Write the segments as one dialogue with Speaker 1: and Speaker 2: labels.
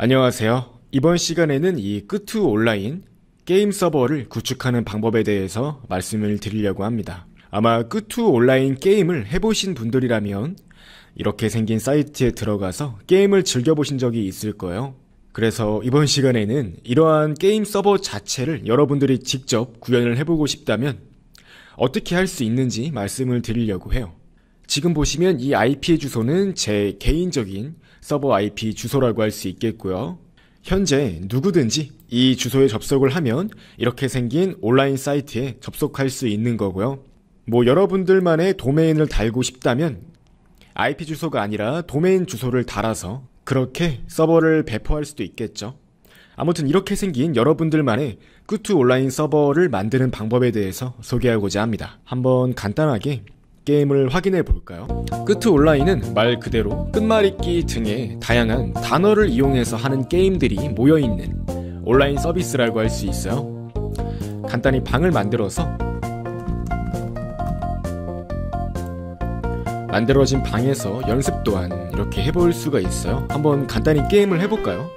Speaker 1: 안녕하세요. 이번 시간에는 이 끄투 온라인 게임 서버를 구축하는 방법에 대해서 말씀을 드리려고 합니다. 아마 끄투 온라인 게임을 해보신 분들이라면 이렇게 생긴 사이트에 들어가서 게임을 즐겨보신 적이 있을 거예요. 그래서 이번 시간에는 이러한 게임 서버 자체를 여러분들이 직접 구현을 해보고 싶다면 어떻게 할 수 있는지 말씀을 드리려고 해요. 지금 보시면 이 IP의 주소는 제 개인적인 서버 IP 주소라고 할 수 있겠고요. 현재 누구든지 이 주소에 접속을 하면 이렇게 생긴 온라인 사이트에 접속할 수 있는 거고요. 뭐 여러분들만의 도메인을 달고 싶다면 IP 주소가 아니라 도메인 주소를 달아서 그렇게 서버를 배포할 수도 있겠죠. 아무튼 이렇게 생긴 여러분들만의 꾸투 온라인 서버를 만드는 방법에 대해서 소개하고자 합니다. 한번 간단하게 게임을 확인해 볼까요? 끝트 온라인은 말 그대로 끝말잇기 등의 다양한 단어를 이용해서 하는 게임들이 모여있는 온라인 서비스라고 할 수 있어요. 간단히 방을 만들어서 만들어진 방에서 연습 또한 이렇게 해볼 수가 있어요. 한번 간단히 게임을 해볼까요?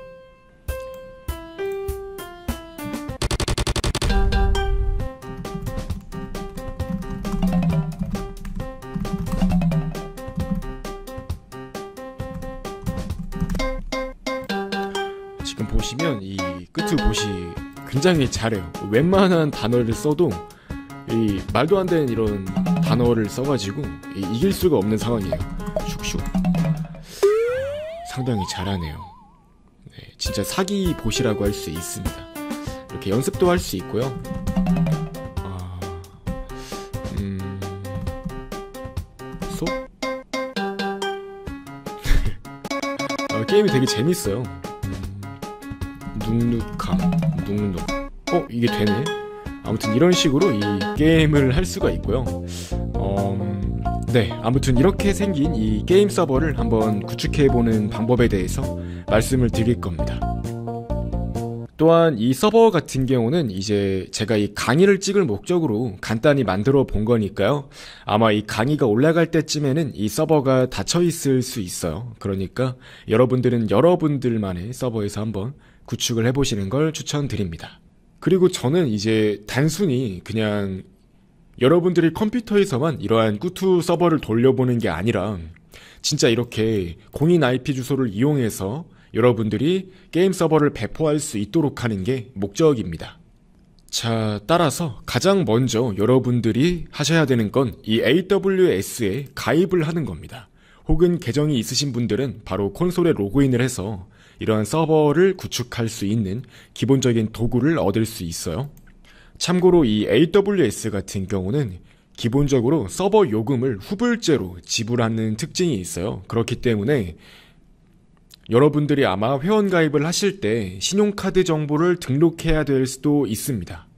Speaker 1: 굉장히 잘해요. 웬만한 단어를 써도 이 말도 안 되는 이런 단어를 써가지고 이, 길 수가 없는 상황이에요. 슉슉. 상당히 잘하네요. 네, 진짜 사기 보시라고 할 수 있습니다. 이렇게 연습도 할 수 있고요. 아, 음, 소? 아, 게임이 되게 재밌어요. 눅눅함 눅눅 어? 이게 되네? 아무튼 이런 식으로 이 게임을 할 수가 있고요 어... 네, 아무튼 이렇게 생긴 이 게임 서버를 한번 구축해보는 방법에 대해서 말씀을 드릴 겁니다. 또한 이 서버 같은 경우는 이제 제가 이 강의를 찍을 목적으로 간단히 만들어 본 거니까요. 아마 이 강의가 올라갈 때쯤에는 이 서버가 닫혀 있을 수 있어요. 그러니까 여러분들은 여러분들만의 서버에서 한번 구축을 해보시는 걸 추천드립니다. 그리고 저는 이제 단순히 그냥 여러분들이 컴퓨터에서만 이러한 꾸투 서버를 돌려보는 게 아니라 진짜 이렇게 공인 IP 주소를 이용해서 여러분들이 게임 서버를 배포할 수 있도록 하는 게 목적입니다. 자, 따라서 가장 먼저 여러분들이 하셔야 되는 건 이 AWS에 가입을 하는 겁니다. 혹은 계정이 있으신 분들은 바로 콘솔에 로그인을 해서 이러한 서버를 구축할 수 있는 기본적인 도구를 얻을 수 있어요. 참고로 이 AWS 같은 경우는 기본적으로 서버 요금을 후불제로 지불하는 특징이 있어요. 그렇기 때문에 여러분들이 아마 회원가입을 하실 때 신용카드 정보를 등록해야 될 수도 있습니다.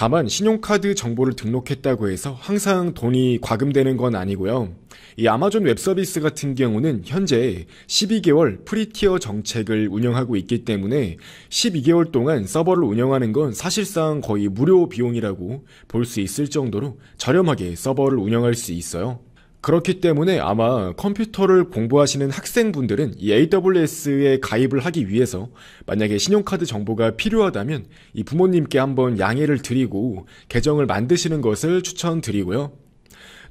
Speaker 1: 다만 신용카드 정보를 등록했다고 해서 항상 돈이 과금되는 건 아니고요. 이 아마존 웹서비스 같은 경우는 현재 12개월 프리티어 정책을 운영하고 있기 때문에 12개월 동안 서버를 운영하는 건 사실상 거의 무료 비용이라고 볼 수 있을 정도로 저렴하게 서버를 운영할 수 있어요. 그렇기 때문에 아마 컴퓨터를 공부하시는 학생분들은 이 AWS에 가입을 하기 위해서 만약에 신용카드 정보가 필요하다면 이 부모님께 한번 양해를 드리고 계정을 만드시는 것을 추천드리고요.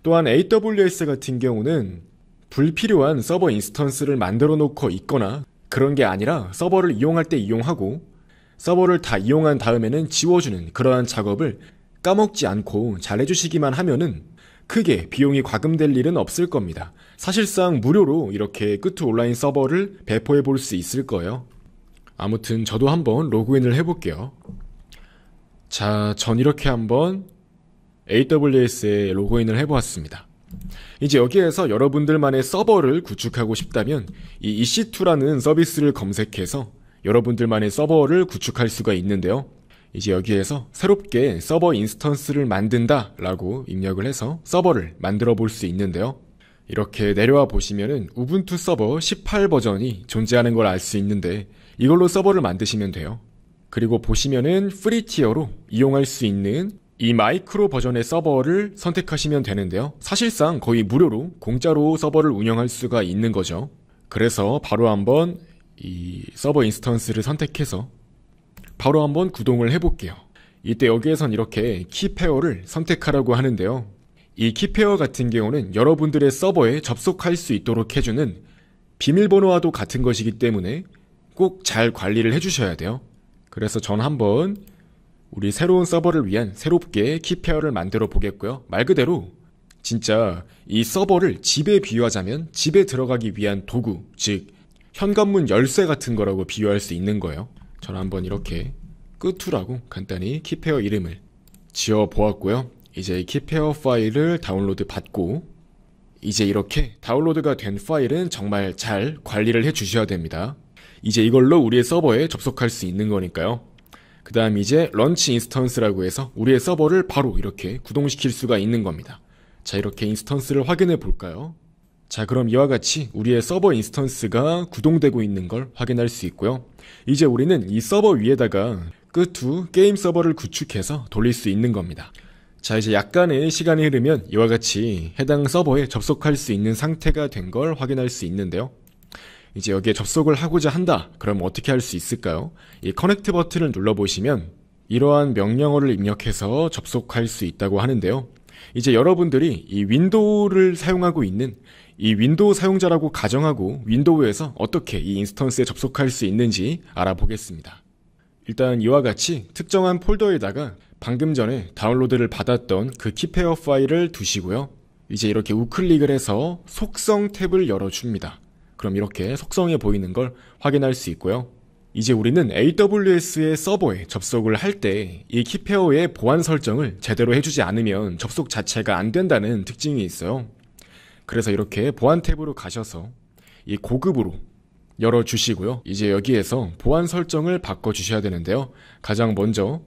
Speaker 1: 또한 AWS 같은 경우는 불필요한 서버 인스턴스를 만들어 놓고 있거나 그런 게 아니라 서버를 이용할 때 이용하고 서버를 다 이용한 다음에는 지워주는 그러한 작업을 까먹지 않고 잘 해주시기만 하면은 크게 비용이 과금될 일은 없을 겁니다. 사실상 무료로 이렇게 끄트 온라인 서버를 배포해 볼 수 있을 거예요. 아무튼 저도 한번 로그인을 해볼게요. 자, 전 이렇게 한번 AWS에 로그인을 해보았습니다. 이제 여기에서 여러분들만의 서버를 구축하고 싶다면 이 EC2라는 서비스를 검색해서 여러분들만의 서버를 구축할 수가 있는데요. 이제 여기에서 새롭게 서버 인스턴스를 만든다 라고 입력을 해서 서버를 만들어 볼 수 있는데요. 이렇게 내려와 보시면은 우분투 서버 18 버전이 존재하는 걸 알 수 있는데 이걸로 서버를 만드시면 돼요. 그리고 보시면은 프리 티어로 이용할 수 있는 이 마이크로 버전의 서버를 선택하시면 되는데요. 사실상 거의 무료로 공짜로 서버를 운영할 수가 있는 거죠. 그래서 바로 한번 이 서버 인스턴스를 선택해서 바로 한번 구동을 해볼게요. 이때 여기에선 이렇게 키페어를 선택하라고 하는데요. 이 키페어 같은 경우는 여러분들의 서버에 접속할 수 있도록 해주는 비밀번호와도 같은 것이기 때문에 꼭 잘 관리를 해주셔야 돼요. 그래서 전 한번 우리 새로운 서버를 위한 새롭게 키페어를 만들어 보겠고요. 말 그대로 진짜 이 서버를 집에 비유하자면 집에 들어가기 위한 도구, 즉 현관문 열쇠 같은 거라고 비유할 수 있는 거예요. 저는 한번 이렇게 끄투라고 간단히 키페어 이름을 지어 보았고요. 이제 키페어 파일을 다운로드 받고 이제 이렇게 다운로드가 된 파일은 정말 잘 관리를 해 주셔야 됩니다. 이제 이걸로 우리의 서버에 접속할 수 있는 거니까요. 그 다음 이제 런치 인스턴스라고 해서 우리의 서버를 바로 이렇게 구동시킬 수가 있는 겁니다. 자 이렇게 인스턴스를 확인해 볼까요? 자, 그럼 이와 같이 우리의 서버 인스턴스가 구동되고 있는 걸 확인할 수 있고요. 이제 우리는 이 서버 위에다가 끝 후 게임 서버를 구축해서 돌릴 수 있는 겁니다. 자, 이제 약간의 시간이 흐르면 이와 같이 해당 서버에 접속할 수 있는 상태가 된 걸 확인할 수 있는데요. 이제 여기에 접속을 하고자 한다. 그럼 어떻게 할 수 있을까요? 이 커넥트 버튼을 눌러보시면 이러한 명령어를 입력해서 접속할 수 있다고 하는데요. 이제 여러분들이 이 윈도우를 사용하고 있는 이 윈도우 사용자라고 가정하고 윈도우에서 어떻게 이 인스턴스에 접속할 수 있는지 알아보겠습니다. 일단 이와 같이 특정한 폴더에다가 방금 전에 다운로드를 받았던 그 키페어 파일을 두시고요. 이제 이렇게 우클릭을 해서 속성 탭을 열어줍니다. 그럼 이렇게 속성에 보이는 걸 확인할 수 있고요. 이제 우리는 AWS의 서버에 접속을 할 때 이 키페어의 보안 설정을 제대로 해주지 않으면 접속 자체가 안 된다는 특징이 있어요. 그래서 이렇게 보안 탭으로 가셔서 이 고급으로 열어주시고요. 이제 여기에서 보안 설정을 바꿔주셔야 되는데요. 가장 먼저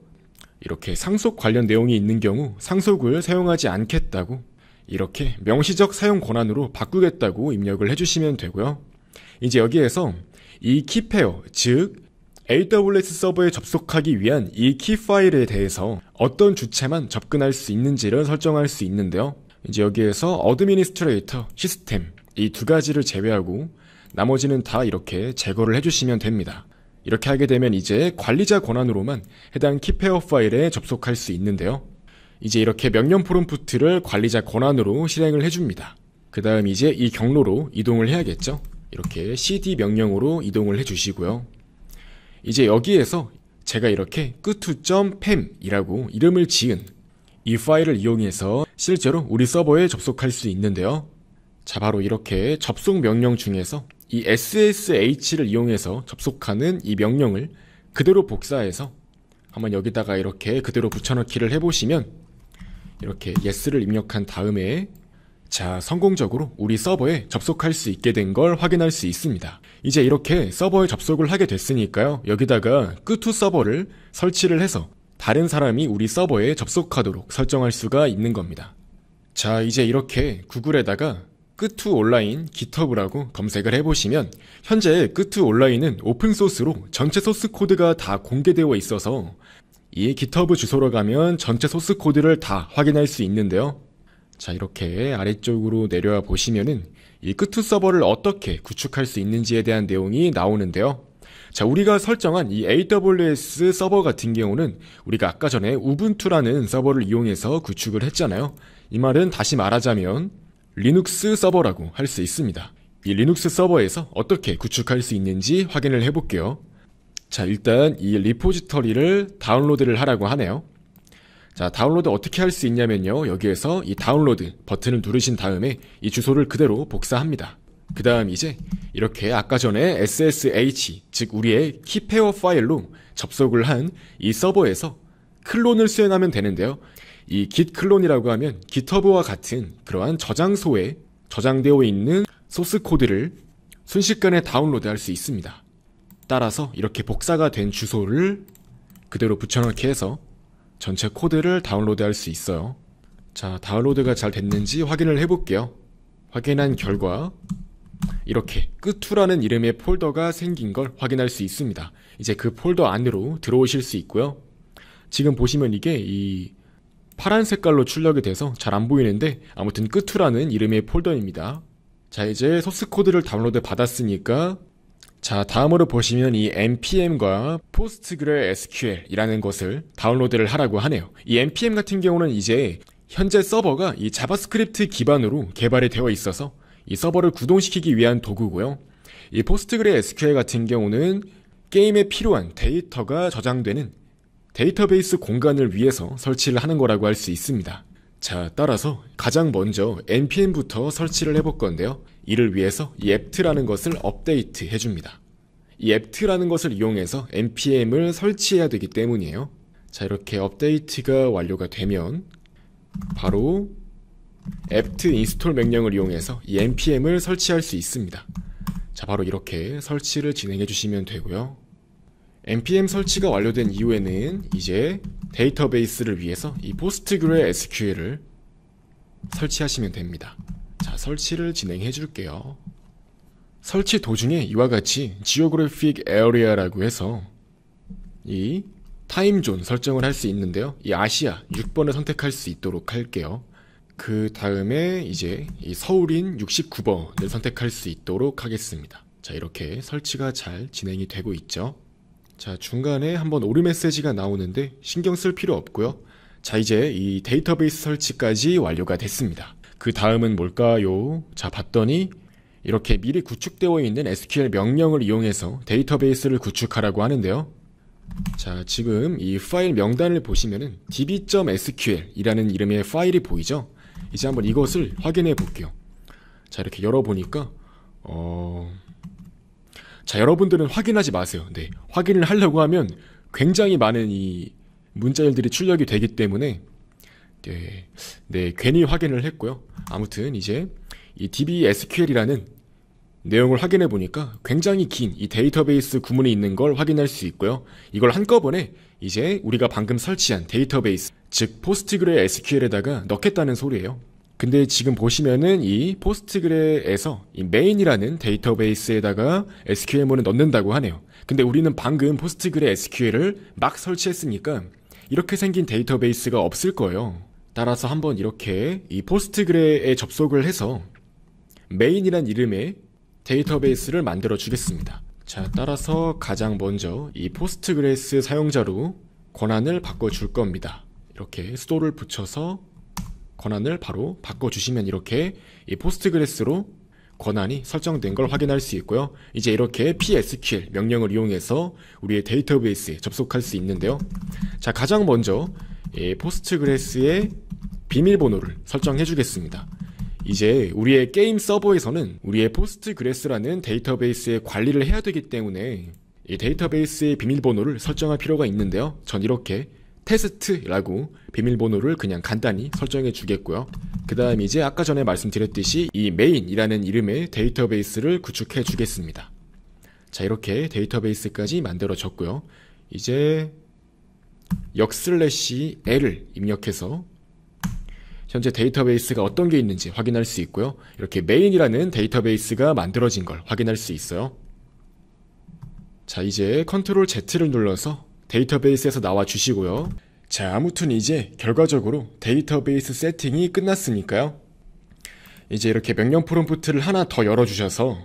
Speaker 1: 이렇게 상속 관련 내용이 있는 경우 상속을 사용하지 않겠다고 이렇게 명시적 사용 권한으로 바꾸겠다고 입력을 해주시면 되고요. 이제 여기에서 이 키페어, 즉 AWS 서버에 접속하기 위한 이 키 파일에 대해서 어떤 주체만 접근할 수 있는지를 설정할 수 있는데요. 이제 여기에서 어드미니스트레이터 시스템 이 두 가지를 제외하고 나머지는 다 이렇게 제거를 해주시면 됩니다. 이렇게 하게 되면 이제 관리자 권한으로만 해당 키페어 파일에 접속할 수 있는데요. 이제 이렇게 명령 프롬프트를 관리자 권한으로 실행을 해줍니다. 그 다음 이제 이 경로로 이동을 해야겠죠. 이렇게 cd 명령으로 이동을 해주시고요. 이제 여기에서 제가 이렇게 끄투.pam이라고 이름을 지은 이 파일을 이용해서 실제로 우리 서버에 접속할 수 있는데요. 자, 바로 이렇게 접속 명령 중에서 이 ssh를 이용해서 접속하는 이 명령을 그대로 복사해서 한번 여기다가 이렇게 그대로 붙여넣기를 해보시면 이렇게 yes를 입력한 다음에 자, 성공적으로 우리 서버에 접속할 수 있게 된 걸 확인할 수 있습니다. 이제 이렇게 서버에 접속을 하게 됐으니까요. 여기다가 끄투 서버를 설치를 해서 다른 사람이 우리 서버에 접속하도록 설정할 수가 있는 겁니다. 자, 이제 이렇게 구글에다가 끄투 온라인 g i t h u b 라고 검색을 해보시면 현재 끄투 온라인은 오픈소스로 전체 소스 코드가 다 공개되어 있어서 이 GitHub 주소로 가면 전체 소스 코드를 다 확인할 수 있는데요. 자, 이렇게 아래쪽으로 내려와 보시면은 이 끄투 서버를 어떻게 구축할 수 있는지에 대한 내용이 나오는데요. 자, 우리가 설정한 이 AWS 서버 같은 경우는 우리가 아까 전에 우분투라는 서버를 이용해서 구축을 했잖아요. 이 말은 다시 말하자면 리눅스 서버라고 할 수 있습니다. 이 리눅스 서버에서 어떻게 구축할 수 있는지 확인을 해볼게요. 자, 일단 이 리포지터리를 다운로드를 하라고 하네요. 자, 다운로드 어떻게 할 수 있냐면요. 여기에서 이 다운로드 버튼을 누르신 다음에 이 주소를 그대로 복사합니다. 그 다음 이제 이렇게 아까 전에 SSH, 즉 우리의 키페어 파일로 접속을 한 이 서버에서 클론을 수행하면 되는데요. 이 git 클론이라고 하면 GitHub와 같은 그러한 저장소에 저장되어 있는 소스 코드를 순식간에 다운로드할 수 있습니다. 따라서 이렇게 복사가 된 주소를 그대로 붙여넣기 해서 전체 코드를 다운로드할 수 있어요. 자, 다운로드가 잘 됐는지 확인을 해볼게요. 확인한 결과 이렇게 끄투라는 이름의 폴더가 생긴 걸 확인할 수 있습니다. 이제 그 폴더 안으로 들어오실 수 있고요. 지금 보시면 이게 이 파란 색깔로 출력이 돼서 잘 안 보이는데 아무튼 끄투라는 이름의 폴더입니다. 자 이제 소스 코드를 다운로드 받았으니까 자 다음으로 보시면 이 npm과 postgresql이라는 것을 다운로드를 하라고 하네요. 이 npm 같은 경우는 이제 현재 서버가 이 자바스크립트 기반으로 개발이 되어 있어서 이 서버를 구동시키기 위한 도구고요. 이 포스트그레 SQL 같은 경우는 게임에 필요한 데이터가 저장되는 데이터베이스 공간을 위해서 설치를 하는 거라고 할 수 있습니다. 자, 따라서 가장 먼저 npm부터 설치를 해볼 건데요. 이를 위해서 이 apt라는 것을 업데이트 해줍니다. 이 apt라는 것을 이용해서 npm을 설치해야 되기 때문이에요. 자, 이렇게 업데이트가 완료가 되면 바로 apt install 명령을 이용해서 이 npm을 설치할 수 있습니다. 자, 바로 이렇게 설치를 진행해 주시면 되고요. npm 설치가 완료된 이후에는 이제 데이터베이스를 위해서 이 postgre sql을 설치하시면 됩니다. 자, 설치를 진행해 줄게요. 설치 도중에 이와 같이 geographic area라고 해서 이 타임존 설정을 할 수 있는데요. 이 아시아 6번을 선택할 수 있도록 할게요. 그 다음에 이제 이 서울인 69번을 선택할 수 있도록 하겠습니다. 자 이렇게 설치가 잘 진행이 되고 있죠. 자 중간에 한번 오류 메시지가 나오는데 신경 쓸 필요 없고요. 자 이제 이 데이터베이스 설치까지 완료가 됐습니다. 그 다음은 뭘까요? 자 봤더니 이렇게 미리 구축되어 있는 SQL 명령을 이용해서 데이터베이스를 구축하라고 하는데요. 자 지금 이 파일 명단을 보시면은 db.sql이라는 이름의 파일이 보이죠? 이제 한번 이것을 확인해 볼게요 자 이렇게 열어보니까 어... 자 여러분들은 확인하지 마세요 네 확인을 하려고 하면 굉장히 많은 이 문자열들이 출력이 되기 때문에 네, 네 괜히 확인을 했고요 아무튼 이제 이 dbsql이라는 내용을 확인해 보니까 굉장히 긴 이 데이터베이스 구문이 있는 걸 확인할 수 있고요 이걸 한꺼번에 이제 우리가 방금 설치한 데이터베이스, 즉 포스트그레 SQL에다가 넣겠다는 소리예요. 근데 지금 보시면은 이 포스트그레에서 이 메인이라는 데이터베이스에다가 SQL문을 넣는다고 하네요. 근데 우리는 방금 포스트그레 SQL을 막 설치했으니까 이렇게 생긴 데이터베이스가 없을 거예요. 따라서 한번 이렇게 이 포스트그레에 접속을 해서 메인이란 이름의 데이터베이스를 만들어 주겠습니다. 자, 따라서 가장 먼저 이 포스트 그레스 사용자로 권한을 바꿔줄 겁니다. 이렇게 수도를 붙여서 권한을 바로 바꿔주시면 이렇게 이 포스트 그레스로 권한이 설정된 걸 확인할 수 있고요. 이제 이렇게 PSQL 명령을 이용해서 우리의 데이터베이스에 접속할 수 있는데요. 자, 가장 먼저 포스트 그레스의 비밀번호를 설정해 주겠습니다. 이제 우리의 게임 서버에서는 우리의 포스트 그레스라는 데이터베이스의 관리를 해야 되기 때문에 이 데이터베이스의 비밀번호를 설정할 필요가 있는데요. 전 이렇게 테스트라고 비밀번호를 그냥 간단히 설정해 주겠고요. 그 다음 이제 아까 전에 말씀드렸듯이 이 메인이라는 이름의 데이터베이스를 구축해 주겠습니다. 자 이렇게 데이터베이스까지 만들어졌고요. 이제 역 슬래시 l을 입력해서 현재 데이터베이스가 어떤 게 있는지 확인할 수 있고요. 이렇게 메인이라는 데이터베이스가 만들어진 걸 확인할 수 있어요. 자 이제 컨트롤 Z를 눌러서 데이터베이스에서 나와 주시고요. 자 아무튼 이제 결과적으로 데이터베이스 세팅이 끝났으니까요. 이제 이렇게 명령 프롬프트를 하나 더 열어주셔서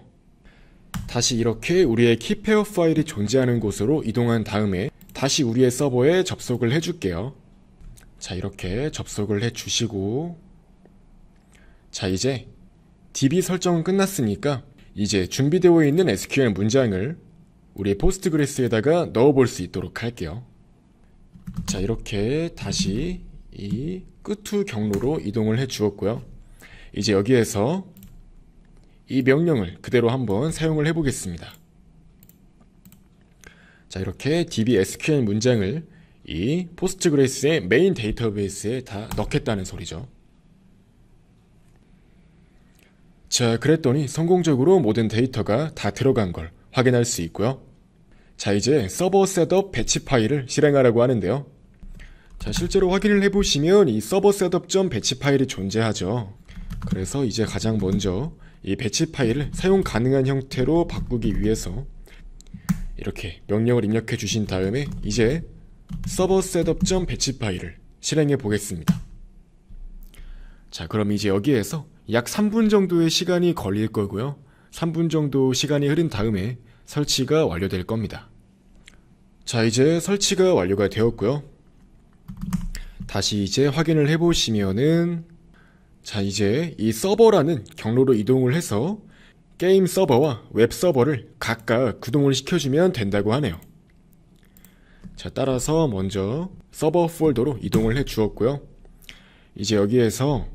Speaker 1: 다시 이렇게 우리의 키페어 파일이 존재하는 곳으로 이동한 다음에 다시 우리의 서버에 접속을 해줄게요. 자, 이렇게 접속을 해 주시고 자, 이제 DB 설정은 끝났으니까 이제 준비되어 있는 SQL 문장을 우리 포스트그레스에다가 넣어볼 수 있도록 할게요. 자, 이렇게 다시 이 끝투 경로로 이동을 해 주었고요. 이제 여기에서 이 명령을 그대로 한번 사용을 해보겠습니다. 자, 이렇게 DB SQL 문장을 이 포스트그레이스의 메인 데이터베이스에 다 넣겠다는 소리죠. 자, 그랬더니 성공적으로 모든 데이터가 다 들어간 걸 확인할 수 있고요. 자, 이제 서버 셋업 배치 파일을 실행하라고 하는데요. 자, 실제로 확인을 해보시면 이 서버 셋업.점 배치 파일이 존재하죠. 그래서 이제 가장 먼저 이 배치 파일을 사용 가능한 형태로 바꾸기 위해서 이렇게 명령을 입력해 주신 다음에 이제 서버 셋업 점 배치 파일을 실행해 보겠습니다. 자 그럼 이제 여기에서 약 3분 정도의 시간이 걸릴 거고요. 3분 정도 시간이 흐른 다음에 설치가 완료될 겁니다. 자 이제 설치가 완료가 되었고요. 다시 이제 확인을 해보시면은 자 이제 이 서버라는 경로로 이동을 해서 게임 서버와 웹 서버를 각각 구동을 시켜주면 된다고 하네요. 자 따라서 먼저 서버 폴더로 이동을 해 주었고요 이제 여기에서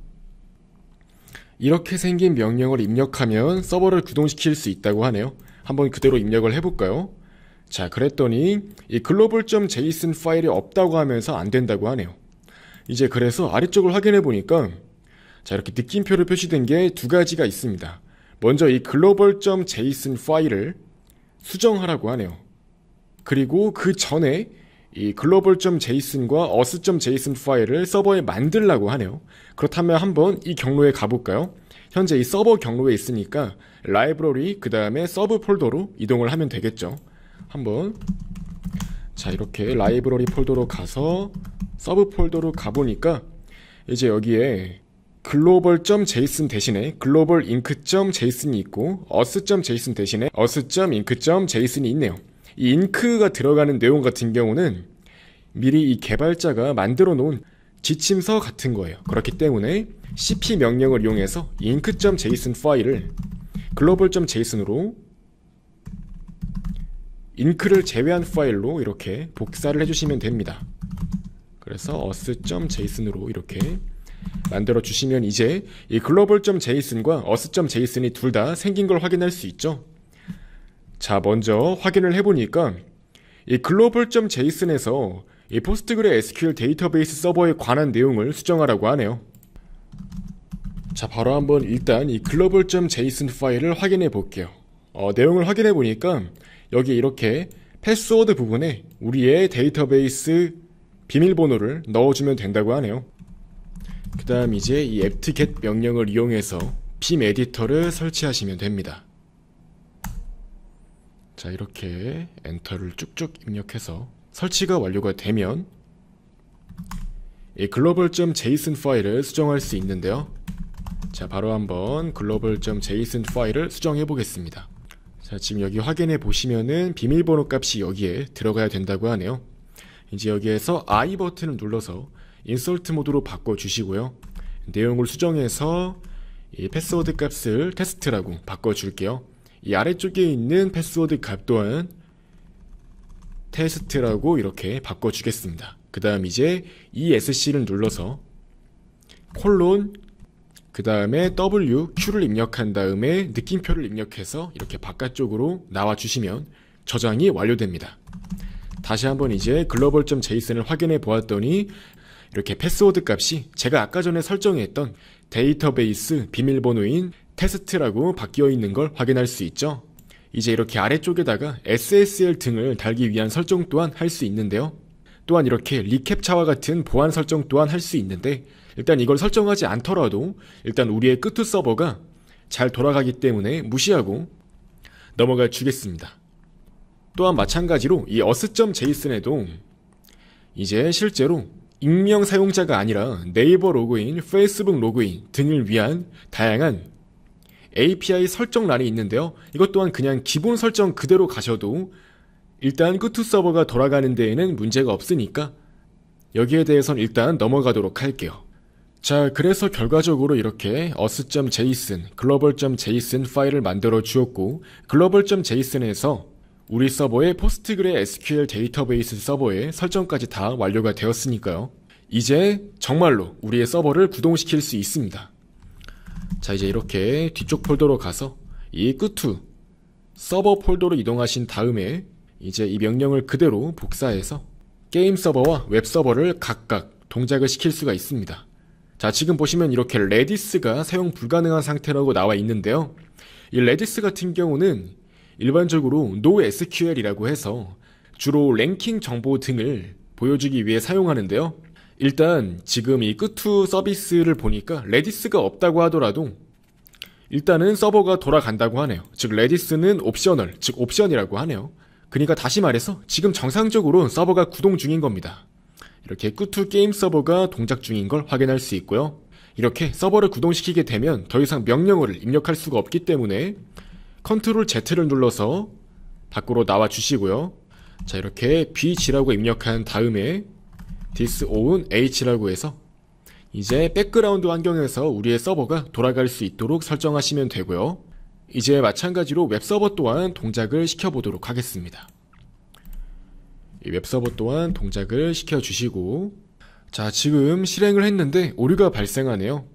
Speaker 1: 이렇게 생긴 명령을 입력하면 서버를 구동시킬 수 있다고 하네요 한번 그대로 입력을 해볼까요 자 그랬더니 이 글로벌.json 파일이 없다고 하면서 안 된다고 하네요 이제 그래서 아래쪽을 확인해 보니까 자 이렇게 느낌표로 표시된 게 두 가지가 있습니다 먼저 이 글로벌.json 파일을 수정하라고 하네요 그리고 그 전에 이 글로벌.json과 어스.json 파일을 서버에 만들라고 하네요. 그렇다면 한번 이 경로에 가볼까요? 현재 이 서버 경로에 있으니까 라이브러리 그 다음에 서브 폴더로 이동을 하면 되겠죠. 한번 자 이렇게 라이브러리 폴더로 가서 서브 폴더로 가보니까 이제 여기에 글로벌.json 대신에 글로벌 잉크.json이 있고 어스.json 대신에 어스.ink.json이 있네요. 이 잉크가 들어가는 내용 같은 경우는 미리 이 개발자가 만들어 놓은 지침서 같은 거예요. 그렇기 때문에 cp 명령을 이용해서 잉크 j s o n 파일을 global.json으로 잉크를 제외한 파일로 이렇게 복사를 해주시면 됩니다. 그래서 us.json으로 이렇게 만들어 주시면 이제 이 global.json과 us.json이 둘 다 생긴 걸 확인할 수 있죠. 자, 먼저 확인을 해보니까 이 글로벌.json에서 이 s t g r e SQL 데이터베이스 서버에 관한 내용을 수정하라고 하네요. 자, 바로 한번 일단 이 글로벌.json 파일을 확인해 볼게요. 어, 내용을 확인해 보니까 여기 이렇게 패스워드 부분에 우리의 데이터베이스 비밀번호를 넣어주면 된다고 하네요. 그 다음 이제 이 apt-get 명령을 이용해서 빔 에디터를 설치하시면 됩니다. 자 이렇게 엔터를 쭉쭉 입력해서 설치가 완료가 되면 이 global.json 파일을 수정할 수 있는데요 자 바로 한번 global.json 파일을 수정해 보겠습니다 자 지금 여기 확인해 보시면은 비밀번호 값이 여기에 들어가야 된다고 하네요 이제 여기에서 I 버튼을 눌러서 인설트 모드로 바꿔 주시고요 내용을 수정해서 이 패스워드 값을 테스트라고 바꿔 줄게요 이 아래쪽에 있는 패스워드 값 또한 테스트라고 이렇게 바꿔주겠습니다. 그 다음 이제 ESC를 눌러서 콜론 그 다음에 W, Q를 입력한 다음에 느낌표를 입력해서 이렇게 바깥쪽으로 나와주시면 저장이 완료됩니다. 다시 한번 이제 글로벌.json을 확인해 보았더니 이렇게 패스워드 값이 제가 아까 전에 설정했던 데이터베이스 비밀번호인 테스트라고 바뀌어 있는 걸 확인할 수 있죠. 이제 이렇게 아래쪽에다가 SSL 등을 달기 위한 설정 또한 할 수 있는데요. 또한 이렇게 리캡차와 같은 보안 설정 또한 할 수 있는데 일단 이걸 설정하지 않더라도 일단 우리의 끄트 서버가 잘 돌아가기 때문에 무시하고 넘어가 주겠습니다. 또한 마찬가지로 이 어스.json에도 이제 실제로 익명 사용자가 아니라 네이버 로그인, 페이스북 로그인 등을 위한 다양한 API 설정란이 있는데요. 이것 또한 그냥 기본 설정 그대로 가셔도 일단 끝투 서버가 돌아가는 데에는 문제가 없으니까 여기에 대해선 일단 넘어가도록 할게요. 자, 그래서 결과적으로 이렇게 us.json, global.json 파일을 만들어 주었고 global.json에서 우리 서버의 포스트그레 SQL 데이터베이스 서버의 설정까지 다 완료가 되었으니까요. 이제 정말로 우리의 서버를 구동시킬 수 있습니다. 자 이제 이렇게 뒤쪽 폴더로 가서 이끝후 서버 폴더로 이동하신 다음에 이제 이 명령을 그대로 복사해서 게임 서버와 웹 서버를 각각 동작을 시킬 수가 있습니다. 자 지금 보시면 이렇게 레디스가 사용 불가능한 상태라고 나와 있는데요. 이 레디스 같은 경우는 일반적으로 NoSQL이라고 해서 주로 랭킹 정보 등을 보여주기 위해 사용하는데요. 일단 지금 이끝투 서비스를 보니까 레디스가 없다고 하더라도 일단은 서버가 돌아간다고 하네요. 즉 레디스는 옵셔널, 즉 옵션이라고 하네요. 그러니까 다시 말해서 지금 정상적으로 서버가 구동 중인 겁니다. 이렇게 끝투 게임 서버가 동작 중인 걸 확인할 수 있고요. 이렇게 서버를 구동시키게 되면 더 이상 명령어를 입력할 수가 없기 때문에 컨트롤 Z를 눌러서 밖으로 나와 주시고요. 자 이렇게 BG라고 입력한 다음에 this own h라고 해서 이제 백그라운드 환경에서 우리의 서버가 돌아갈 수 있도록 설정하시면 되고요. 이제 마찬가지로 웹서버 또한 동작을 시켜보도록 하겠습니다. 웹서버 또한 동작을 시켜주시고 자 지금 실행을 했는데 오류가 발생하네요.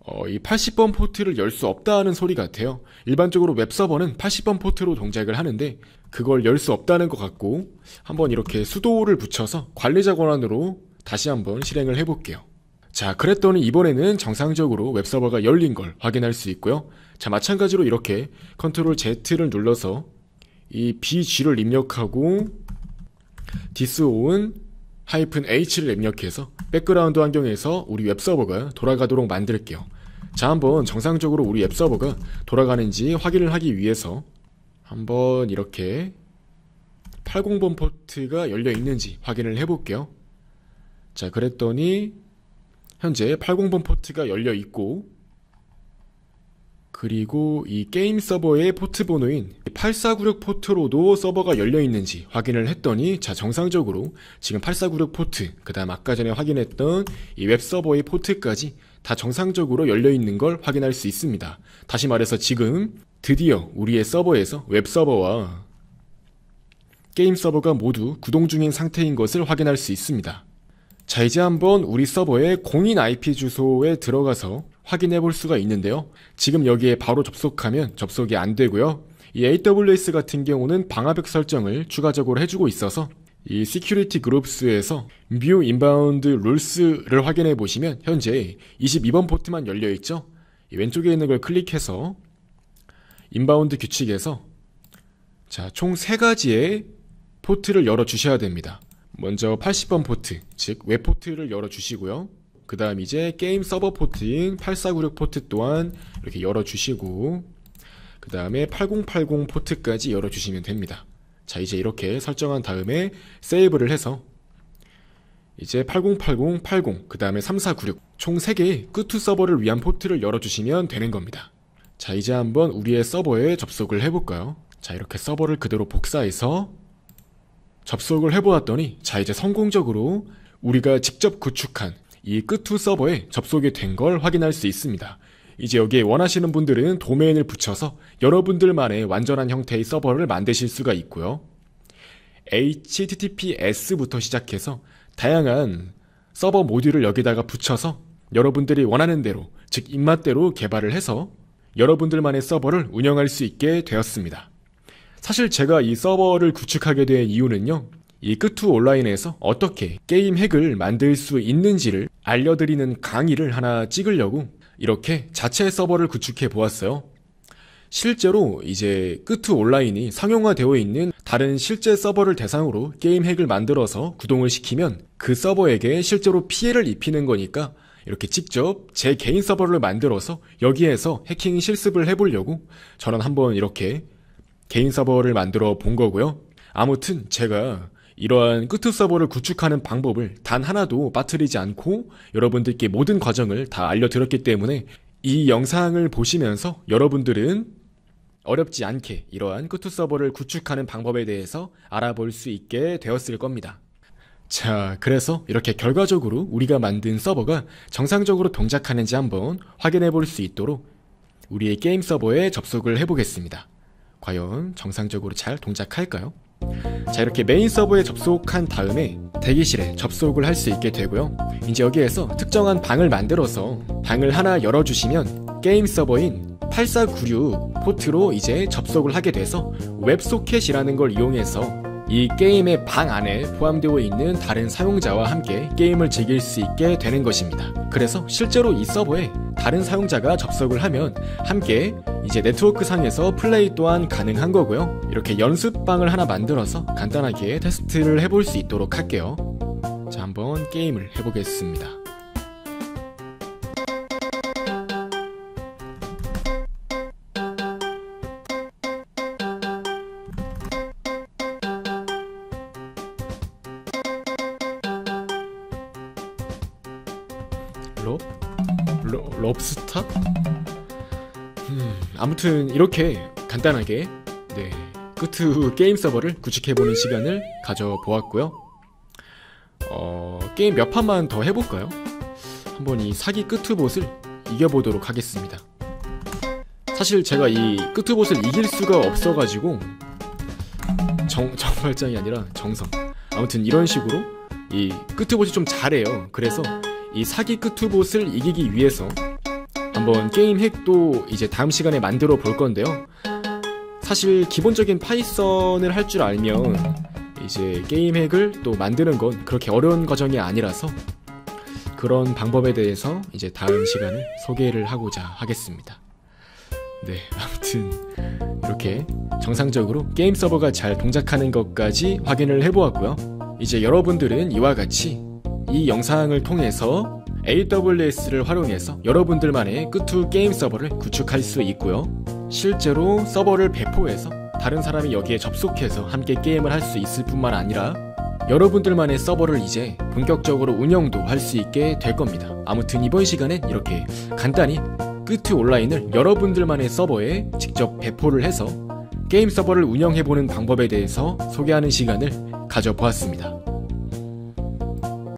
Speaker 1: 어, 이 80번 포트를 열 수 없다 는 소리 같아요. 일반적으로 웹서버는 80번 포트로 동작을 하는데 그걸 열 수 없다는 것 같고 한번 이렇게 수도를 붙여서 관리자 권한으로 다시 한번 실행을 해볼게요. 자, 그랬더니 이번에는 정상적으로 웹서버가 열린 걸 확인할 수 있고요. 자, 마찬가지로 이렇게 컨트롤 Z를 눌러서 이 BG를 입력하고 d 스온 o 이픈 H를 입력해서 백그라운드 환경에서 우리 웹서버가 돌아가도록 만들게요. 자, 한번 정상적으로 우리 웹서버가 돌아가는지 확인을 하기 위해서 한번 이렇게 80번 포트가 열려 있는지 확인을 해볼게요. 자, 그랬더니 현재 80번 포트가 열려 있고 그리고 이 게임 서버의 포트 번호인 8496 포트로도 서버가 열려 있는지 확인을 했더니 자 정상적으로 지금 8496 포트 그 다음 아까 전에 확인했던 이 웹 서버의 포트까지 다 정상적으로 열려 있는 걸 확인할 수 있습니다. 다시 말해서 지금 드디어 우리의 서버에서 웹 서버와 게임 서버가 모두 구동 중인 상태인 것을 확인할 수 있습니다. 자 이제 한번 우리 서버의 공인 IP 주소에 들어가서 확인해 볼 수가 있는데요. 지금 여기에 바로 접속하면 접속이 안 되고요. 이 AWS 같은 경우는 방화벽 설정을 추가적으로 해주고 있어서 이 시큐리티 그룹스에서 뮤 인바운드 룰스를 확인해 보시면 현재 22번 포트만 열려 있죠. 왼쪽에 있는 걸 클릭해서 인바운드 규칙에서 자, 총 3가지의 포트를 열어 주셔야 됩니다. 먼저 80번 포트, 즉 웹포트를 열어 주시고요. 그 다음 이제 게임 서버 포트인 8496 포트 또한 이렇게 열어 주시고 그 다음에 8080 포트까지 열어 주시면 됩니다. 자 이제 이렇게 설정한 다음에 세이브를 해서 이제 8080, 80, 그 다음에 3496, 총 3개의 끝투 서버를 위한 포트를 열어주시면 되는 겁니다. 자, 이제 한번 우리의 서버에 접속을 해볼까요? 자, 이렇게 서버를 그대로 복사해서 접속을 해보았더니, 자, 이제 성공적으로 우리가 직접 구축한 이끝투 서버에 접속이 된 걸 확인할 수 있습니다. 이제 여기에 원하시는 분들은 도메인을 붙여서 여러분들만의 완전한 형태의 서버를 만드실 수가 있고요. https부터 시작해서 다양한 서버 모듈을 여기다가 붙여서 여러분들이 원하는 대로, 즉 입맛대로 개발을 해서 여러분들만의 서버를 운영할 수 있게 되었습니다. 사실 제가 이 서버를 구축하게 된 이유는요. 이 끄투 온라인에서 어떻게 게임 핵을 만들 수 있는지를 알려드리는 강의를 하나 찍으려고 이렇게 자체 서버를 구축해 보았어요. 실제로 이제 끄트 온라인이 상용화되어 있는 다른 실제 서버를 대상으로 게임 핵을 만들어서 구동을 시키면 그 서버에게 실제로 피해를 입히는 거니까 이렇게 직접 제 개인 서버를 만들어서 여기에서 해킹 실습을 해보려고 저는 한번 이렇게 개인 서버를 만들어 본 거고요. 아무튼 제가 이러한 끄트 서버를 구축하는 방법을 단 하나도 빠뜨리지 않고 여러분들께 모든 과정을 다 알려드렸기 때문에 이 영상을 보시면서 여러분들은 어렵지 않게 이러한 끄트 서버를 구축하는 방법에 대해서 알아볼 수 있게 되었을 겁니다. 자, 그래서 이렇게 결과적으로 우리가 만든 서버가 정상적으로 동작하는지 한번 확인해 볼 수 있도록 우리의 게임 서버에 접속을 해보겠습니다. 과연 정상적으로 잘 동작할까요? 자 이렇게 메인 서버에 접속한 다음에 대기실에 접속을 할 수 있게 되고요 이제 여기에서 특정한 방을 만들어서 방을 하나 열어주시면 게임 서버인 8496 포트로 이제 접속을 하게 돼서 웹소켓이라는 걸 이용해서 이 게임의 방 안에 포함되어 있는 다른 사용자와 함께 게임을 즐길 수 있게 되는 것입니다. 그래서 실제로 이 서버에 다른 사용자가 접속을 하면 함께 이제 네트워크 상에서 플레이 또한 가능한 거고요. 이렇게 연습방을 하나 만들어서 간단하게 테스트를 해볼 수 있도록 할게요. 자, 한번 게임을 해보겠습니다. 럽? 러, 럽스타? 음, 아무튼 이렇게 간단하게 네, 끄트 게임 서버를 구축해보는 시간을 가져보았고요 어, 게임 몇 판만 더 해볼까요? 한번 이 사기 끄트봇을 이겨보도록 하겠습니다 사실 제가 이 끄트봇을 이길 수가 없어가지고 정, 정발장이 아니라 정성 아무튼 이런 식으로 이 끄트봇이 좀 잘해요 그래서 이 사기 끝투봇을 이기기 위해서 한번 게임 핵도 이제 다음 시간에 만들어 볼 건데요 사실 기본적인 파이썬을 할 줄 알면 이제 게임 핵을 또 만드는 건 그렇게 어려운 과정이 아니라서 그런 방법에 대해서 이제 다음 시간에 소개를 하고자 하겠습니다 네 아무튼 이렇게 정상적으로 게임 서버가 잘 동작하는 것까지 확인을 해보았고요 이제 여러분들은 이와 같이 이 영상을 통해서 AWS를 활용해서 여러분들만의 끝투 게임 서버를 구축할 수 있고요. 실제로 서버를 배포해서 다른 사람이 여기에 접속해서 함께 게임을 할 수 있을 뿐만 아니라 여러분들만의 서버를 이제 본격적으로 운영도 할 수 있게 될 겁니다. 아무튼 이번 시간엔 이렇게 간단히 끝트 온라인을 여러분들만의 서버에 직접 배포를 해서 게임 서버를 운영해보는 방법에 대해서 소개하는 시간을 가져보았습니다.